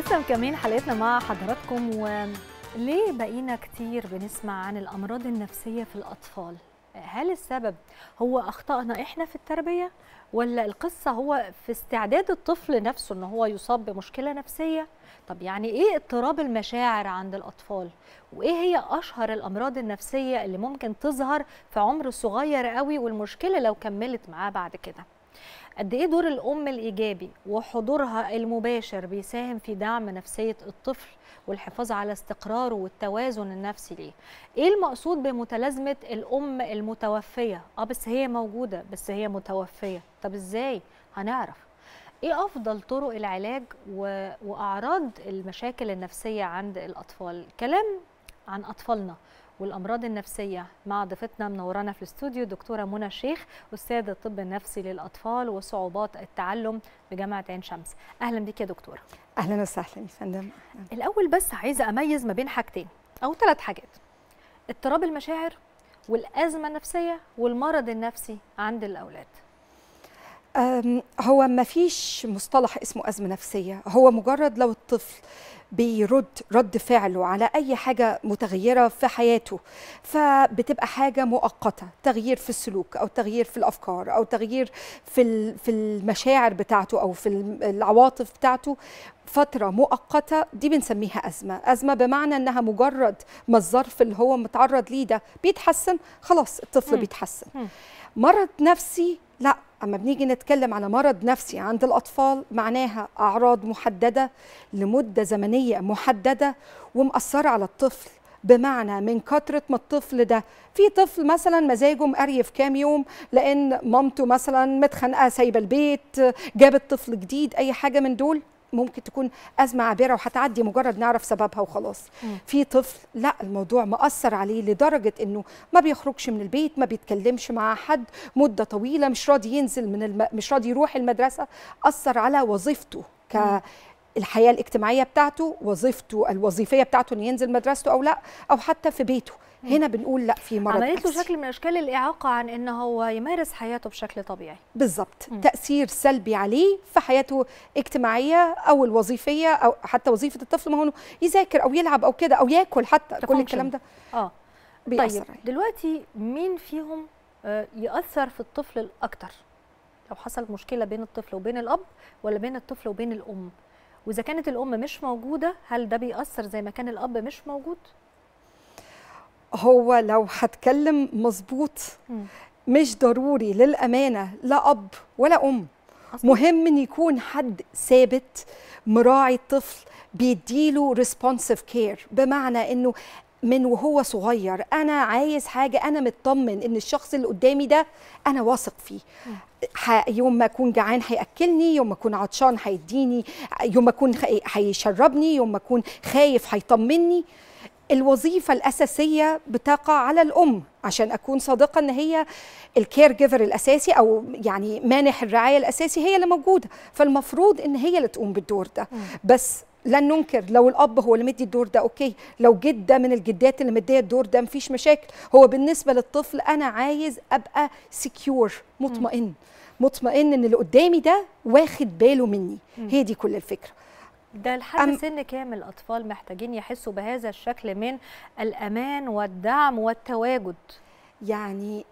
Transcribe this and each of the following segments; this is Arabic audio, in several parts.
لسه مكملين حلقتنا مع حضراتكم وليه بقينا كتير بنسمع عن الامراض النفسيه في الاطفال هل السبب هو اخطائنا احنا في التربيه ولا القصه هو في استعداد الطفل نفسه ان هو يصاب بمشكله نفسيه طب يعني ايه اضطراب المشاعر عند الاطفال وايه هي اشهر الامراض النفسيه اللي ممكن تظهر في عمر صغير قوي والمشكله لو كملت معاه بعد كده قد ايه دور الام الايجابي وحضورها المباشر بيساهم في دعم نفسيه الطفل والحفاظ على استقراره والتوازن النفسي ليه ايه المقصود بمتلازمه الام المتوفيه اه بس هي موجوده بس هي متوفيه طب ازاي هنعرف ايه افضل طرق العلاج و... واعراض المشاكل النفسيه عند الاطفال كلام عن اطفالنا والامراض النفسيه مع ضيفتنا منورانا في الاستوديو دكتوره منى الشيخ استاذ الطب النفسي للاطفال وصعوبات التعلم بجامعه عين شمس اهلا بك يا دكتوره اهلا وسهلا يا فندم الاول بس عايزه اميز ما بين حاجتين او ثلاث حاجات اضطراب المشاعر والازمه النفسيه والمرض النفسي عند الاولاد هو ما فيش مصطلح اسمه أزمة نفسية هو مجرد لو الطفل بيرد رد فعله على أي حاجة متغيرة في حياته فبتبقى حاجة مؤقتة تغيير في السلوك أو تغيير في الأفكار أو تغيير في في المشاعر بتاعته أو في العواطف بتاعته فترة مؤقتة دي بنسميها أزمة أزمة بمعنى أنها مجرد ما الظرف اللي هو متعرض ليه ده بيتحسن خلاص الطفل بيتحسن مرض نفسي لا اما بنيجي نتكلم على مرض نفسي عند الاطفال معناها اعراض محدده لمده زمنيه محدده ومأثره على الطفل بمعنى من كترة ما الطفل ده في طفل مثلا مزاجه مقريف كام يوم لأن مامته مثلا متخانقة سايبة البيت جابت طفل جديد أي حاجة من دول ممكن تكون ازمه عابره وهتعدي مجرد نعرف سببها وخلاص في طفل لا الموضوع مأثر عليه لدرجه انه ما بيخرجش من البيت ما بيتكلمش مع حد مده طويله مش راضي ينزل من الم... مش راضي يروح المدرسه أثر على وظيفته ك مم. الحياه الاجتماعيه بتاعته وظيفته الوظيفيه بتاعته ان ينزل مدرسته او لا او حتى في بيته هنا بنقول لا في مرض عملت له شكل من اشكال الاعاقه عن ان هو يمارس حياته بشكل طبيعي بالظبط تاثير سلبي عليه في حياته اجتماعيه او الوظيفيه او حتى وظيفه الطفل ما هو يذاكر او يلعب او كده او ياكل حتى كل الكلام ده اه طيب دلوقتي مين فيهم آه، ياثر في الطفل الاكثر لو حصل مشكله بين الطفل وبين الاب ولا بين الطفل وبين الام واذا كانت الام مش موجوده هل ده بيأثر زي ما كان الاب مش موجود هو لو هتكلم مظبوط مش ضروري للامانه لا اب ولا ام أصلاً. مهم ان يكون حد ثابت مراعي الطفل بيديله ريسبونسيف كير بمعنى انه من وهو صغير انا عايز حاجه انا مطمن ان الشخص اللي قدامي ده انا واثق فيه يوم ما اكون جعان هياكلني يوم ما اكون عطشان هيديني يوم ما اكون هيشربني يوم ما اكون خايف هيطمني الوظيفة الأساسية بتقع على الأم عشان أكون صادقة إن هي الكير جيفر الأساسي أو يعني مانح الرعاية الأساسي هي اللي موجودة فالمفروض إن هي اللي تقوم بالدور ده بس لن ننكر لو الاب هو اللي مدي الدور ده اوكي لو جده من الجدات اللي مديه الدور ده مفيش مشاكل هو بالنسبه للطفل انا عايز ابقى سكيور مطمئن مطمئن ان اللي قدامي ده واخد باله مني هي دي كل الفكره ده لحد أم... سن كام الأطفال محتاجين يحسوا بهذا الشكل من الأمان والدعم والتواجد؟ يعني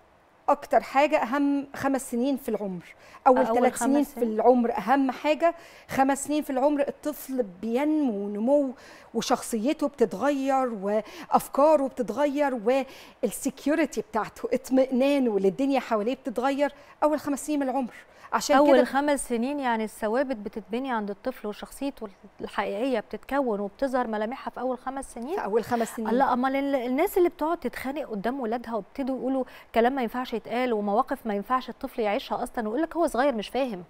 اكتر حاجه اهم خمس سنين في العمر اول, أول ثلاث سنين في العمر اهم حاجه خمس سنين في العمر الطفل بينمو نمو وشخصيته بتتغير وافكاره بتتغير والسكيورتي بتاعته اطمئنانه للدنيا حواليه بتتغير اول خمس سنين من العمر عشان اول كده خمس سنين يعني الثوابت بتتبني عند الطفل وشخصيته الحقيقيه بتتكون وبتظهر ملامحها في اول خمس سنين في اول خمس سنين لا امال الناس اللي بتقعد تتخانق قدام ولادها وابتدوا يقولوا كلام ما ينفعش يتقال ومواقف ما ينفعش الطفل يعيشها اصلا ويقول لك هو صغير مش فاهم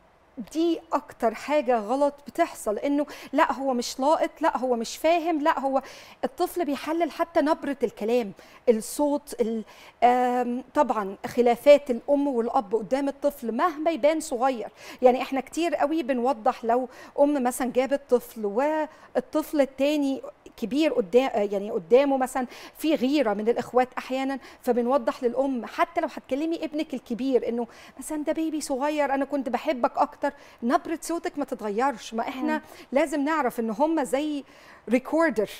دي اكتر حاجه غلط بتحصل انه لا هو مش لائق لا هو مش فاهم لا هو الطفل بيحلل حتى نبره الكلام الصوت طبعا خلافات الام والاب قدام الطفل مهما يبان صغير يعني احنا كتير قوي بنوضح لو ام مثلا جابت طفل والطفل التاني كبير قدام يعني قدامه مثلا في غيره من الاخوات احيانا فبنوضح للام حتى لو هتكلمي ابنك الكبير انه مثلا ده بيبي صغير انا كنت بحبك اكتر اكتر نبره صوتك ما تتغيرش ما احنا مم. لازم نعرف ان هم زي ريكوردر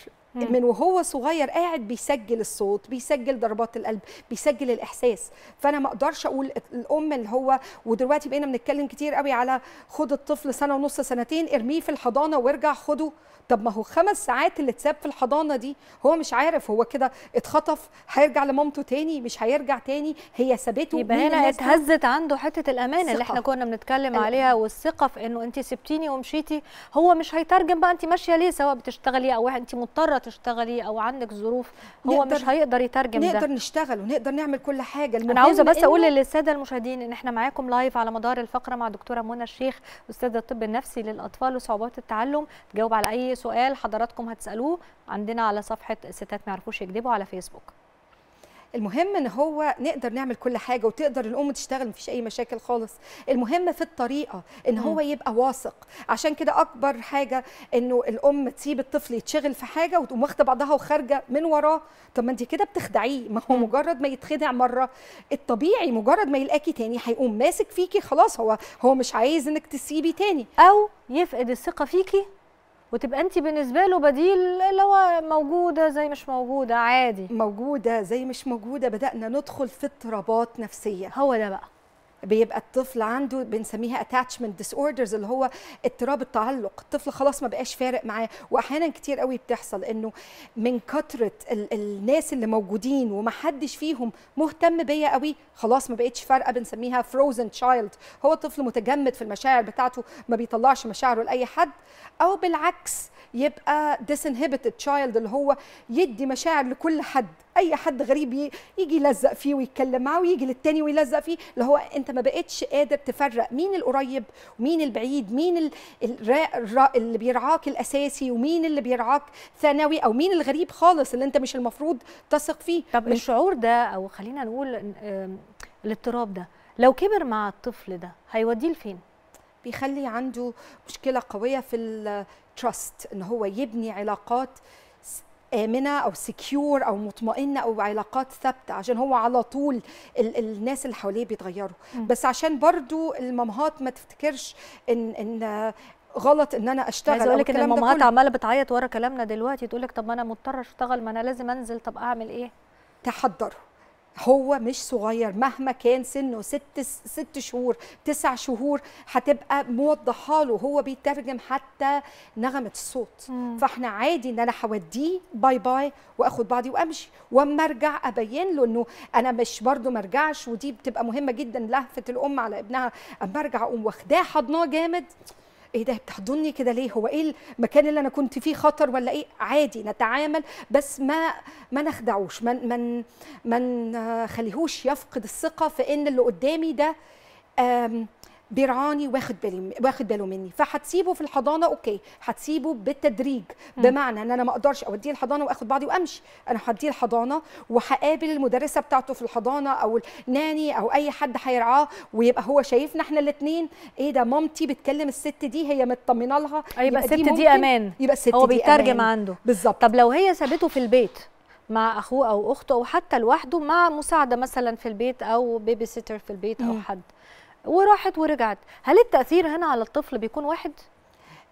من وهو صغير قاعد بيسجل الصوت بيسجل ضربات القلب بيسجل الاحساس فانا ما اقدرش اقول الام اللي هو ودلوقتي بقينا بنتكلم كتير قوي على خد الطفل سنه ونص سنتين ارميه في الحضانه وارجع خده طب ما هو خمس ساعات اللي اتساب في الحضانه دي هو مش عارف هو كده اتخطف هيرجع لمامته تاني مش هيرجع تاني هي سابته يبقى هنا اتهزت عنده حته الامانه اللي احنا كنا بنتكلم عليها والثقه في انه انت سبتيني ومشيتي هو مش هيترجم بقى انت ماشيه ليه سواء بتشتغلي او انت مضطره تشتغلي او عندك ظروف هو نقدر مش هيقدر يترجم نقدر ده نقدر نشتغل ونقدر نعمل كل حاجه انا عاوزه بس اقول للساده المشاهدين ان احنا معاكم لايف على مدار الفقره مع دكتوره منى الشيخ استاذه الطب النفسي للاطفال وصعوبات التعلم تجاوب على اي سؤال حضراتكم هتسالوه عندنا على صفحه ستات ما يعرفوش يكذبوا على فيسبوك المهم ان هو نقدر نعمل كل حاجه وتقدر الام تشتغل مفيش اي مشاكل خالص المهم في الطريقه ان هو يبقى واثق عشان كده اكبر حاجه انه الام تسيب الطفل يتشغل في حاجه وتقوم واخده بعضها وخارجه من وراه طب ما انت كده بتخدعيه ما هو مجرد ما يتخدع مره الطبيعي مجرد ما يلاقيكي تاني هيقوم ماسك فيكي خلاص هو هو مش عايز انك تسيبي تاني او يفقد الثقه فيكي وتبقى انت بالنسبه له بديل اللي هو موجوده زي مش موجوده عادي موجوده زي مش موجوده بدانا ندخل في اضطرابات نفسيه هو ده بقى بيبقى الطفل عنده بنسميها اتاتشمنت ديس اوردرز اللي هو اضطراب التعلق الطفل خلاص ما بقاش فارق معاه واحيانا كتير قوي بتحصل انه من كثرة ال الناس اللي موجودين ومحدش فيهم مهتم بيا قوي خلاص ما بقتش فارقه بنسميها فروزن تشايلد هو طفل متجمد في المشاعر بتاعته ما بيطلعش مشاعره لاي حد او بالعكس يبقى disinhibited child اللي هو يدي مشاعر لكل حد اي حد غريب يجي يلزق فيه ويتكلم معاه ويجي للتاني ويلزق فيه اللي هو انت ما بقتش قادر تفرق مين القريب ومين البعيد مين اللي بيرعاك الاساسي ومين اللي بيرعاك ثانوي او مين الغريب خالص اللي انت مش المفروض تثق فيه طب الشعور ده او خلينا نقول الاضطراب ده لو كبر مع الطفل ده هيوديه لفين بيخلي عنده مشكله قويه في التراست ان هو يبني علاقات امنه او سكيور او مطمئنه او علاقات ثابته عشان هو على طول ال الناس اللي حواليه بيتغيروا بس عشان برضو المامهات ما تفتكرش ان ان غلط ان انا اشتغل عايز اقول لك ان المامهات عماله بتعيط ورا كلامنا دلوقتي تقول لك طب ما انا مضطره اشتغل ما انا لازم انزل طب اعمل ايه تحضروا هو مش صغير مهما كان سنه ست ست شهور تسع شهور هتبقى موضحه له هو بيترجم حتى نغمه الصوت مم. فاحنا عادي ان انا هوديه باي باي واخد بعضي وامشي واما ارجع ابين له انه انا مش برضه ما ارجعش ودي بتبقى مهمه جدا لهفه الام على ابنها اما ارجع اقوم واخداه حضناه جامد ايه ده بتحضني كده ليه هو ايه المكان اللي انا كنت فيه خطر ولا ايه عادي نتعامل بس ما ما نخدعوش من من ما نخليهوش يفقد الثقه في ان اللي قدامي ده بيرعاني واخد بالي واخد باله مني فهتسيبه في الحضانه اوكي هتسيبه بالتدريج بمعنى ان انا ما اقدرش اوديه الحضانه واخد بعضي وامشي انا هديه الحضانه وهقابل المدرسه بتاعته في الحضانه او الناني او اي حد هيرعاه ويبقى هو شايفنا احنا الاثنين ايه ده مامتي بتكلم الست دي هي مطمنه لها أيوة، يبقى الست دي, دي امان يبقى الست هو بيترجم عنده بالظبط طب لو هي سابته في البيت مع اخوه او اخته او حتى لوحده مع مساعده مثلا في البيت او بيبي سيتر في البيت او حد وراحت ورجعت هل التاثير هنا على الطفل بيكون واحد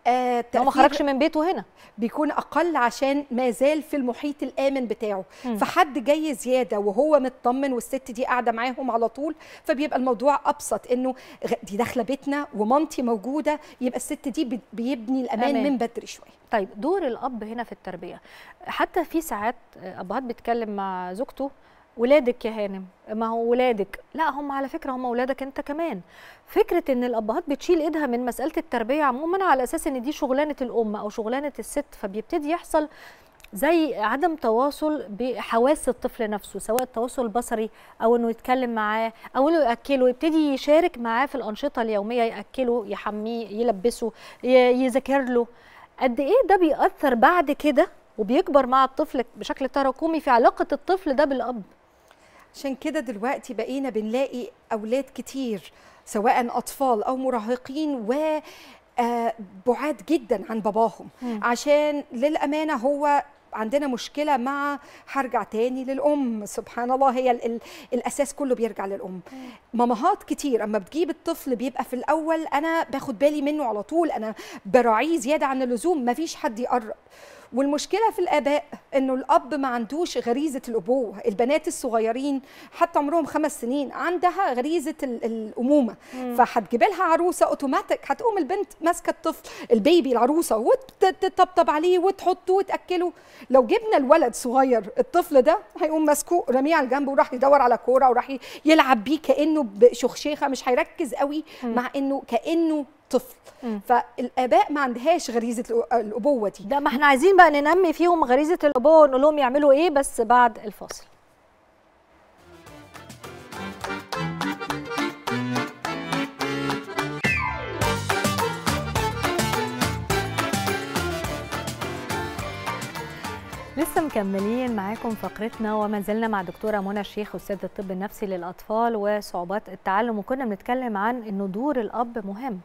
آه ما خرجش من بيته هنا بيكون اقل عشان ما زال في المحيط الامن بتاعه مم. فحد جاي زياده وهو مطمن والست دي قاعده معاهم على طول فبيبقى الموضوع ابسط انه دي داخله بيتنا ومامتي موجوده يبقى الست دي بيبني الامان أمان. من بدري شويه طيب دور الاب هنا في التربيه حتى في ساعات آه، ابهات بيتكلم مع زوجته ولادك يا هانم ما هو ولادك لا هم على فكره هم ولادك انت كمان فكره ان الابهات بتشيل ايدها من مساله التربيه عموما على اساس ان دي شغلانه الام او شغلانه الست فبيبتدي يحصل زي عدم تواصل بحواس الطفل نفسه سواء التواصل البصري او انه يتكلم معاه او انه ياكله يبتدي يشارك معاه في الانشطه اليوميه ياكله يحميه يلبسه يذاكر له قد ايه ده بيأثر بعد كده وبيكبر مع الطفل بشكل تراكمي في علاقه الطفل ده بالاب عشان كده دلوقتي بقينا بنلاقي اولاد كتير سواء اطفال او مراهقين و آه، بعاد جدا عن باباهم م. عشان للامانه هو عندنا مشكله مع هرجع تاني للام سبحان الله هي الـ الـ الاساس كله بيرجع للام مامهات كتير اما بتجيب الطفل بيبقى في الاول انا باخد بالي منه على طول انا براعيه زياده عن اللزوم مفيش حد يقرب والمشكله في الاباء انه الاب ما عندوش غريزه الابوه البنات الصغيرين حتى عمرهم خمس سنين عندها غريزه الامومه فهتجيب لها عروسه اوتوماتيك هتقوم البنت ماسكه الطفل البيبي العروسه وتطبطب عليه وتحطه وتاكله لو جبنا الولد صغير الطفل ده هيقوم ماسكه رميه على الجنب وراح يدور على كوره وراح يلعب بيه كانه بشخشيخه مش هيركز قوي مع انه كانه طفل مم. فالاباء ما عندهاش غريزه الابوه دي ده ما احنا عايزين بقى ننمي فيهم غريزه الابوه ونقول لهم يعملوا ايه بس بعد الفاصل لسه مكملين معاكم فقرتنا وما زلنا مع دكتوره منى الشيخ استاذ الطب النفسي للاطفال وصعوبات التعلم وكنا بنتكلم عن انه دور الاب مهم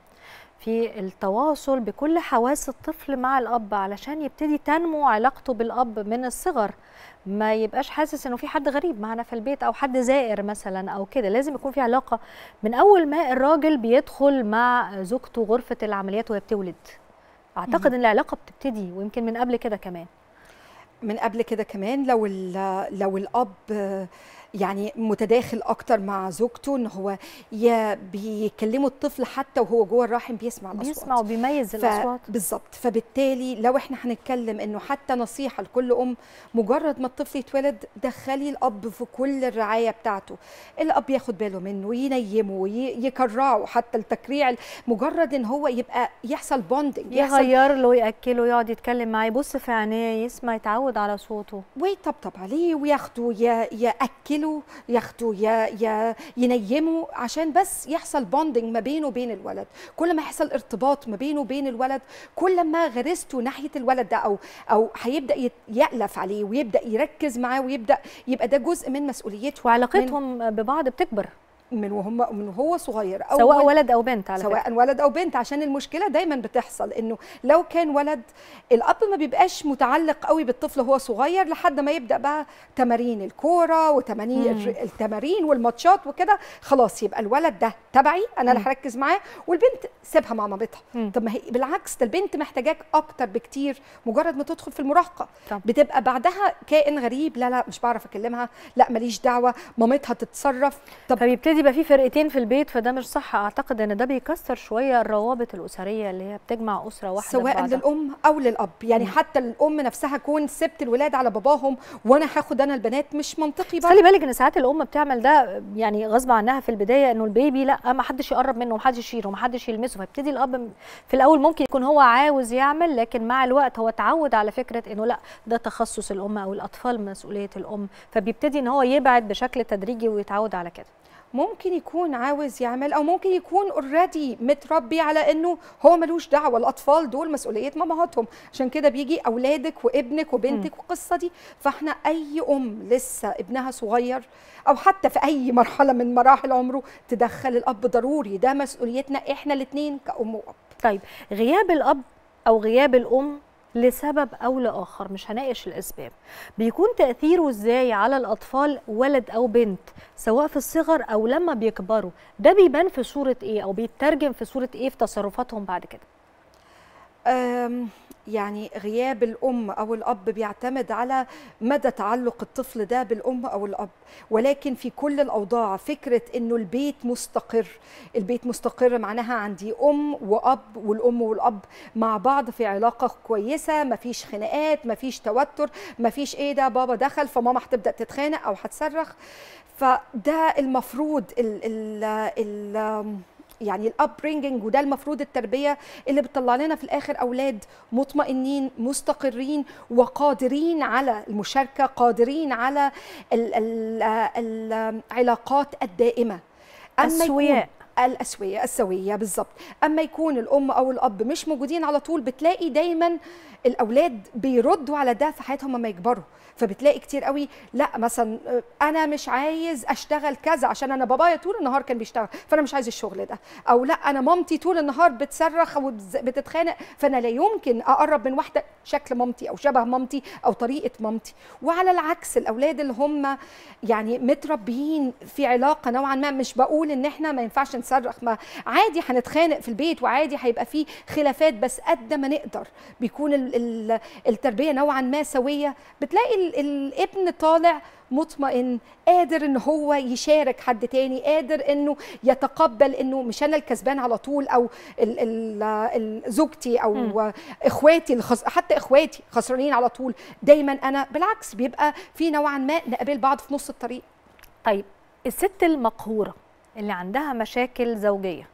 في التواصل بكل حواس الطفل مع الاب علشان يبتدي تنمو علاقته بالاب من الصغر ما يبقاش حاسس انه في حد غريب معنا في البيت او حد زائر مثلا او كده لازم يكون في علاقه من اول ما الراجل بيدخل مع زوجته غرفه العمليات وهي بتولد اعتقد ان العلاقه بتبتدي ويمكن من قبل كده كمان من قبل كده كمان لو لو الاب يعني متداخل اكتر مع زوجته ان هو يا بيكلموا الطفل حتى وهو جوه الرحم بيسمع الاصوات بيسمع وبيميز الاصوات بالظبط فبالتالي لو احنا هنتكلم انه حتى نصيحه لكل ام مجرد ما الطفل يتولد دخلي الاب في كل الرعايه بتاعته الاب ياخد باله منه وينيمه ويكرعه حتى التكريع مجرد ان هو يبقى يحصل بوندنج يغير له ياكله يقعد يتكلم معاه يبص في عينيه يسمع يتعود على صوته ويطبطب عليه وياخده ياكله يعملوا ياخدوا يا ينيموا عشان بس يحصل بوندنج ما بينه وبين الولد كل ما يحصل ارتباط ما بينه وبين الولد كل ما غريزته ناحيه الولد ده او او هيبدا يالف عليه ويبدا يركز معاه ويبدا يبقى ده جزء من مسؤوليته وعلاقتهم ببعض بتكبر من وهم من وهو صغير أو سواء ولد او بنت على سواء فكرة. ولد او بنت عشان المشكله دايما بتحصل انه لو كان ولد الاب ما بيبقاش متعلق قوي بالطفل وهو صغير لحد ما يبدا بقى تمارين الكوره وتمارين التمارين والماتشات وكده خلاص يبقى الولد ده تبعي انا اللي هركز معاه والبنت سيبها مع مامتها طب ما هي بالعكس ده البنت محتاجاك اكتر بكتير مجرد ما تدخل في المراهقه بتبقى بعدها كائن غريب لا لا مش بعرف اكلمها لا ماليش دعوه مامتها تتصرف طب فبيبتدي يبقى في فرقتين في البيت فده مش صح اعتقد ان ده بيكسر شويه الروابط الاسريه اللي هي بتجمع اسره واحده سواء بعضها. للام او للاب يعني مم. حتى الام نفسها كون سبت الولاد على باباهم وانا هاخد انا البنات مش منطقي بقى خلي بالك ان ساعات الام بتعمل ده يعني غصب عنها في البدايه انه البيبي لا ما حدش يقرب منه ما حدش يشيله ما حدش يلمسه فيبتدي الاب في الاول ممكن يكون هو عاوز يعمل لكن مع الوقت هو اتعود على فكره انه لا ده تخصص الام او الاطفال مسؤوليه الام فبيبتدي ان هو يبعد بشكل تدريجي ويتعود على كده ممكن يكون عاوز يعمل او ممكن يكون اوريدي متربي على انه هو ملوش دعوه الاطفال دول مسؤوليه مامهاتهم عشان كده بيجي اولادك وابنك وبنتك والقصه دي فاحنا اي ام لسه ابنها صغير او حتى في اي مرحله من مراحل عمره تدخل الاب ضروري ده مسؤوليتنا احنا الاثنين كام واب طيب غياب الاب او غياب الام لسبب او لاخر مش هناقش الاسباب بيكون تاثيره ازاي على الاطفال ولد او بنت سواء في الصغر او لما بيكبروا ده بيبان في صوره ايه او بيترجم في صوره ايه في تصرفاتهم بعد كده يعني غياب الام او الاب بيعتمد على مدى تعلق الطفل ده بالام او الاب ولكن في كل الاوضاع فكره انه البيت مستقر البيت مستقر معناها عندي ام واب والام والاب مع بعض في علاقه كويسه مفيش خناقات مفيش توتر مفيش ايه ده بابا دخل فماما هتبدا تتخانق او هتصرخ فده المفروض ال ال ال يعني الاب وده المفروض التربيه اللي بتطلع لنا في الاخر اولاد مطمئنين مستقرين وقادرين على المشاركه قادرين على العلاقات الدائمه اما اسوياء الاسويه السويه بالظبط اما يكون الام او الاب مش موجودين على طول بتلاقي دايما الاولاد بيردوا على ده في حياتهم لما يكبروا فبتلاقي كتير قوي لا مثلا انا مش عايز اشتغل كذا عشان انا بابايا طول النهار كان بيشتغل فانا مش عايز الشغل ده او لا انا مامتي طول النهار بتصرخ وبتتخانق فانا لا يمكن اقرب من واحده شكل مامتي او شبه مامتي او طريقه مامتي وعلى العكس الاولاد اللي هم يعني متربيين في علاقه نوعا ما مش بقول ان احنا ما ينفعش نصرخ ما عادي هنتخانق في البيت وعادي هيبقى في خلافات بس قد ما نقدر بيكون التربيه نوعا ما سويه بتلاقي الابن طالع مطمئن قادر ان هو يشارك حد تاني قادر انه يتقبل انه مش انا الكسبان على طول او الـ الـ زوجتي او م. اخواتي حتى اخواتي خسرانين على طول دايما انا بالعكس بيبقى في نوعا ما نقابل بعض في نص الطريق طيب الست المقهوره اللي عندها مشاكل زوجيه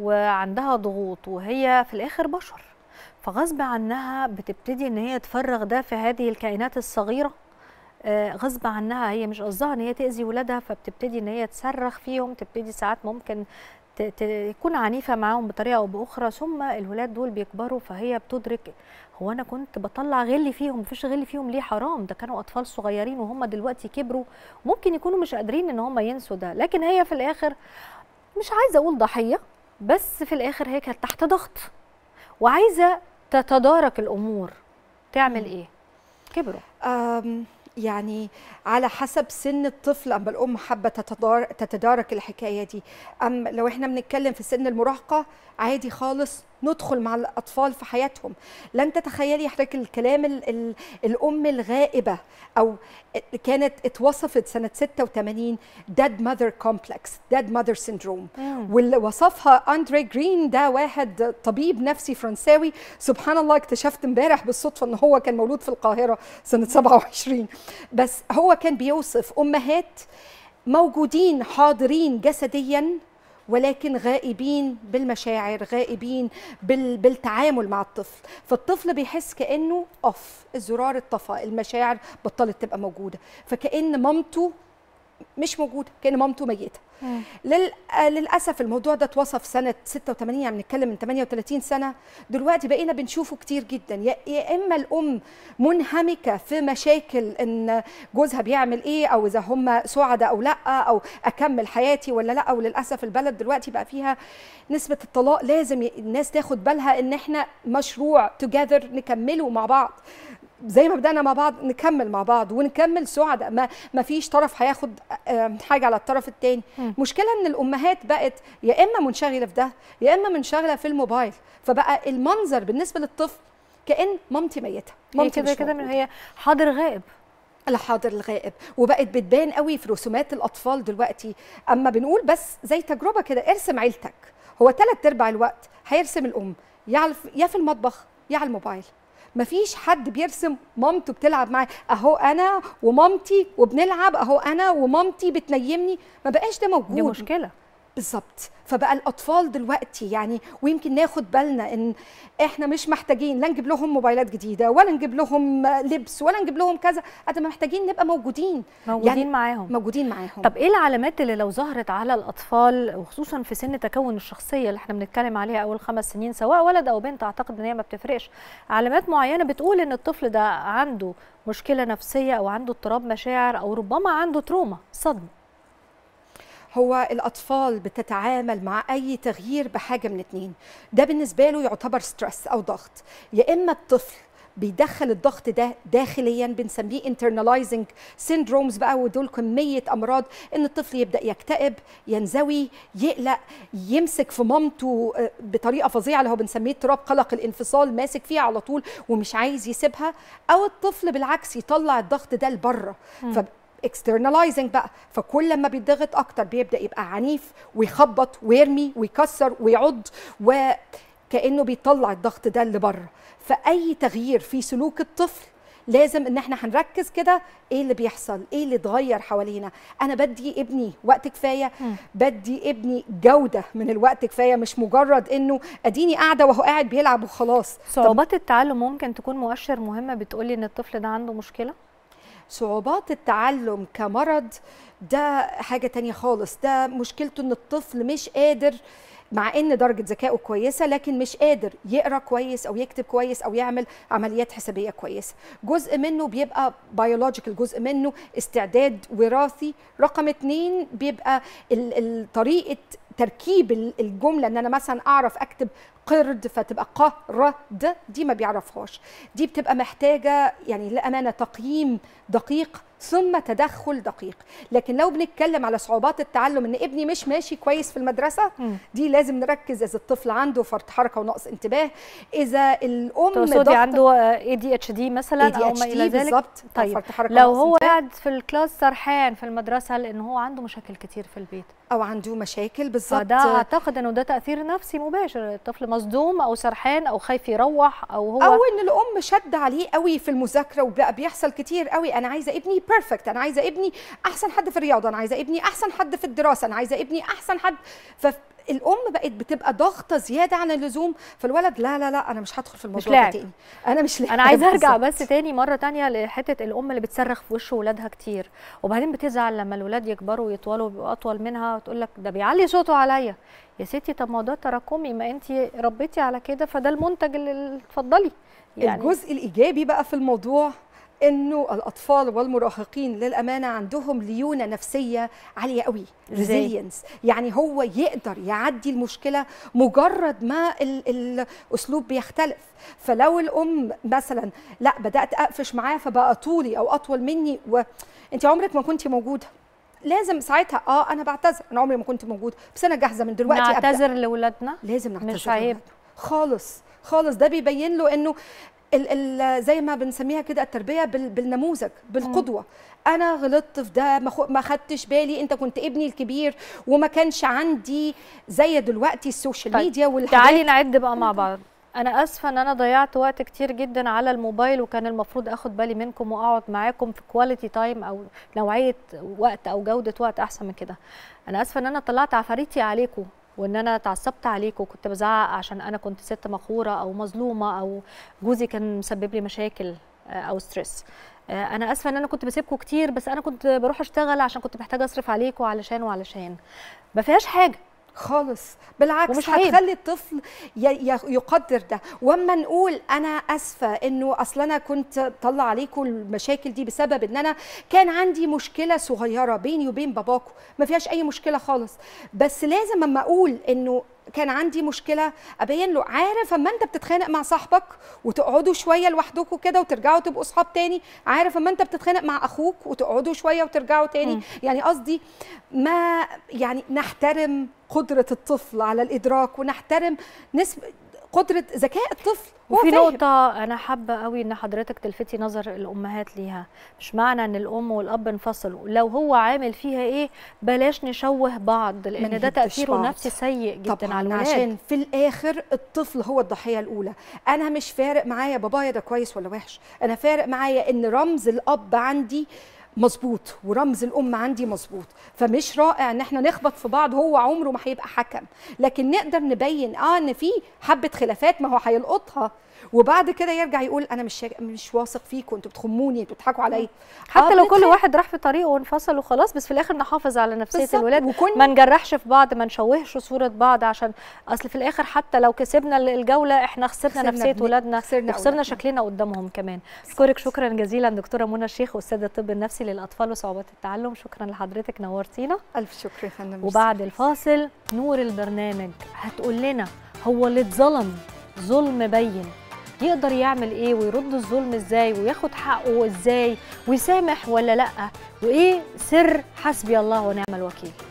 وعندها ضغوط وهي في الاخر بشر فغصب عنها بتبتدي ان هي تفرغ ده في هذه الكائنات الصغيره آه، غصب عنها هي مش قصدها ان هي تاذي ولادها فبتبتدي ان هي تصرخ فيهم تبتدي ساعات ممكن تكون عنيفه معاهم بطريقه او باخرى ثم الولاد دول بيكبروا فهي بتدرك هو انا كنت بطلع غل فيهم مفيش غل فيهم ليه حرام ده كانوا اطفال صغيرين وهم دلوقتي كبروا ممكن يكونوا مش قادرين ان هم ينسوا ده لكن هي في الاخر مش عايزه اقول ضحيه بس في الاخر هي كانت تحت ضغط وعايزه تتدارك الامور تعمل ايه كبروا يعني على حسب سن الطفل أما الأم حابة تتدارك الحكاية دي أم لو إحنا بنتكلم في سن المراهقة عادي خالص ندخل مع الاطفال في حياتهم لن تتخيلي حضرتك الكلام الـ الـ الام الغائبه او كانت اتوصفت سنه 86 داد ماذر كومبلكس داد ماذر سيندروم واللي وصفها اندري جرين ده واحد طبيب نفسي فرنساوي سبحان الله اكتشفت امبارح بالصدفه ان هو كان مولود في القاهره سنه 27 بس هو كان بيوصف امهات موجودين حاضرين جسديا ولكن غائبين بالمشاعر غائبين بال... بالتعامل مع الطفل فالطفل بيحس كانه اوف الزرار اتطفى المشاعر بطلت تبقى موجوده فكان مامته مش موجوده كان مامته ميته لل... آه، للاسف الموضوع ده اتوصف سنه 86 يعني بنتكلم من 38 سنه دلوقتي بقينا بنشوفه كتير جدا يا... يا اما الام منهمكه في مشاكل ان جوزها بيعمل ايه او اذا هم سعداء او لا او اكمل حياتي ولا لا وللاسف البلد دلوقتي بقى فيها نسبه الطلاق لازم الناس تاخد بالها ان احنا مشروع توجذر نكمله مع بعض زي ما بدأنا مع بعض نكمل مع بعض ونكمل سعد ما, ما فيش طرف هياخد آه، حاجة على الطرف الثاني المشكلة إن الأمهات بقت يا إما منشغلة في ده يا إما منشغلة في الموبايل فبقى المنظر بالنسبة للطفل كأن مامتي ميتة مامتي كده كده من هي حاضر غائب الحاضر الغائب وبقت بتبان قوي في رسومات الاطفال دلوقتي اما بنقول بس زي تجربه كده ارسم عيلتك هو ثلاث ارباع الوقت هيرسم الام يا في المطبخ يا على الموبايل مفيش حد بيرسم مامته بتلعب معاه اهو انا ومامتي وبنلعب اهو انا ومامتي بتنيمني ما بقاش ده موجود دي مشكله بالظبط فبقى الاطفال دلوقتي يعني ويمكن ناخد بالنا ان احنا مش محتاجين لا نجيب لهم موبايلات جديده ولا نجيب لهم لبس ولا نجيب لهم كذا قد ما محتاجين نبقى موجودين موجودين يعني معاهم موجودين معاهم طب ايه العلامات اللي لو ظهرت على الاطفال وخصوصا في سن تكون الشخصيه اللي احنا بنتكلم عليها اول خمس سنين سواء ولد او بنت اعتقد ان هي ما بتفرقش علامات معينه بتقول ان الطفل ده عنده مشكله نفسيه او عنده اضطراب مشاعر او ربما عنده تروما صدمه هو الأطفال بتتعامل مع أي تغيير بحاجة من اتنين ده بالنسبة له يعتبر ستريس أو ضغط يا إما الطفل بيدخل الضغط ده داخليا بنسميه internalizing syndromes بقى ودول كميه امراض ان الطفل يبدا يكتئب ينزوي يقلق يمسك في مامته آه، بطريقه فظيعه اللي هو بنسميه اضطراب قلق الانفصال ماسك فيها على طول ومش عايز يسيبها او الطفل بالعكس يطلع الضغط ده لبره externalizing بقى فكل ما بيتضغط اكتر بيبدا يبقى عنيف ويخبط ويرمي ويكسر ويعض وكانه بيطلع الضغط ده اللي بره فاي تغيير في سلوك الطفل لازم ان احنا هنركز كده ايه اللي بيحصل ايه اللي اتغير حوالينا انا بدي ابني وقت كفايه بدي ابني جوده من الوقت كفايه مش مجرد انه اديني قاعده وهو قاعد بيلعب وخلاص صعوبات التعلم ممكن تكون مؤشر مهم بتقولي ان الطفل ده عنده مشكله صعوبات التعلم كمرض ده حاجة تانية خالص ده مشكلته ان الطفل مش قادر مع ان درجه ذكائه كويسه لكن مش قادر يقرا كويس او يكتب كويس او يعمل عمليات حسابيه كويسه جزء منه بيبقى بيولوجيكال جزء منه استعداد وراثي رقم اتنين بيبقى طريقه تركيب الجمله ان انا مثلا اعرف اكتب قرد فتبقى قرد دي ما بيعرفهاش دي بتبقى محتاجه يعني للامانه تقييم دقيق ثم تدخل دقيق لكن لو بنتكلم على صعوبات التعلم ان ابني مش ماشي كويس في المدرسه دي لازم نركز اذا الطفل عنده فرط حركه ونقص انتباه اذا الام تقصدي عنده اي دي اتش دي مثلا ADHD او ما الى ذلك طيب فرط حركه لو هو قاعد في الكلاس سرحان في المدرسه لان هو عنده مشاكل كتير في البيت او عنده مشاكل بالظبط ده اعتقد انه ده تاثير نفسي مباشر الطفل مصدوم او سرحان او خايف يروح او هو او ان الام شد عليه قوي في المذاكره وبقى بيحصل كتير قوي انا عايزه ابني بيرفكت انا عايزه ابني احسن حد في الرياضه انا عايزه ابني احسن حد في الدراسه انا عايزه ابني احسن حد فالام بقت بتبقى ضغطه زياده عن اللزوم فالولد لا لا لا انا مش هدخل في الموضوع ده تاني انا مش لاقي انا عايزه ارجع بس تاني مره تانية لحته الام اللي بتصرخ في وش ولادها كتير وبعدين بتزعل لما الولاد يكبروا ويطولوا ويبقوا اطول منها وتقول لك ده بيعلي صوته عليا يا ستي طب ما ده تراكمي ما انت ربيتي على كده فده المنتج اللي اتفضلي يعني الجزء الايجابي بقى في الموضوع انه الاطفال والمراهقين للامانه عندهم ليونه نفسيه عاليه قوي ريزيلينس يعني هو يقدر يعدي المشكله مجرد ما الاسلوب بيختلف فلو الام مثلا لا بدات اقفش معاه فبقى طولي او اطول مني وانت عمرك ما كنت موجوده لازم ساعتها اه انا بعتذر انا عمري ما كنت موجوده بس انا جاهزه من دلوقتي نعتذر لاولادنا لازم نعتذر مش عيب خالص خالص ده بيبين له انه ال ال زي ما بنسميها كده التربيه بالنموذج بالقدوه انا غلطت في ده ما خدتش بالي انت كنت ابني الكبير وما كانش عندي زي دلوقتي السوشيال طيب. ميديا والحاجات تعالي نعد بقى مع بعض انا اسفه ان انا ضيعت وقت كتير جدا على الموبايل وكان المفروض اخد بالي منكم واقعد معاكم في كواليتي تايم او نوعيه وقت او جوده وقت احسن من كده انا اسفه ان انا طلعت عفاريتي عليكم وان انا اتعصبت عليك وكنت بزعق عشان انا كنت ست مقهوره او مظلومه او جوزي كان مسبب لي مشاكل آه، او ستريس آه، انا اسفه ان انا كنت بسيبكم كتير بس انا كنت بروح اشتغل عشان كنت محتاجه اصرف عليكم علشان وعلشان ما فيهاش حاجه خالص بالعكس ومش هتخلي الطفل يقدر ده واما نقول انا اسفه انه اصل انا كنت طلع عليكم المشاكل دي بسبب ان انا كان عندي مشكله صغيره بيني وبين باباكم ما فيهاش اي مشكله خالص بس لازم اما اقول انه كان عندي مشكله ابين له عارف اما انت بتتخانق مع صاحبك وتقعدوا شويه لوحدكم كده وترجعوا تبقوا اصحاب تاني عارف اما انت بتتخانق مع اخوك وتقعدوا شويه وترجعوا تاني م. يعني قصدي ما يعني نحترم قدره الطفل على الادراك ونحترم نسبه قدره ذكاء الطفل وفي نقطة أنا حابة قوي إن حضرتك تلفتي نظر الأمهات ليها، مش معنى إن الأم والأب انفصلوا، لو هو عامل فيها إيه بلاش نشوه بعض لأن ده تأثيره نفسي سيء جدا طبعاً على الولاد عشان في الآخر الطفل هو الضحية الأولى، أنا مش فارق معايا بابايا ده كويس ولا وحش، أنا فارق معايا إن رمز الأب عندي مظبوط ورمز الام عندي مظبوط فمش رائع ان احنا نخبط في بعض هو عمره ما هيبقى حكم لكن نقدر نبين اه ان في حبه خلافات ما هو هيلقطها وبعد كده يرجع يقول انا مش شا... مش واثق فيكم انتوا بتخموني انتوا بتضحكوا عليا حتى لو كل واحد راح في طريقه وانفصل وخلاص بس في الاخر نحافظ على نفسيه الولاد وكن... ما نجرحش في بعض ما نشوهش صوره بعض عشان اصل في الاخر حتى لو كسبنا الجوله احنا خسرنا, خسرنا نفسيه بني... ولادنا خسرنا, خسرنا شكلنا قدامهم كمان اشكرك شكرا جزيلا دكتوره منى الشيخ استاذه الطب النفسي للاطفال وصعوبات التعلم شكرا لحضرتك نورتينا الف شكر يا فندم وبعد الفاصل نور البرنامج هتقول لنا هو اللي اتظلم ظلم بين يقدر يعمل ايه ويرد الظلم ازاي وياخد حقه ازاي ويسامح ولا لا وايه سر حسبي الله ونعم الوكيل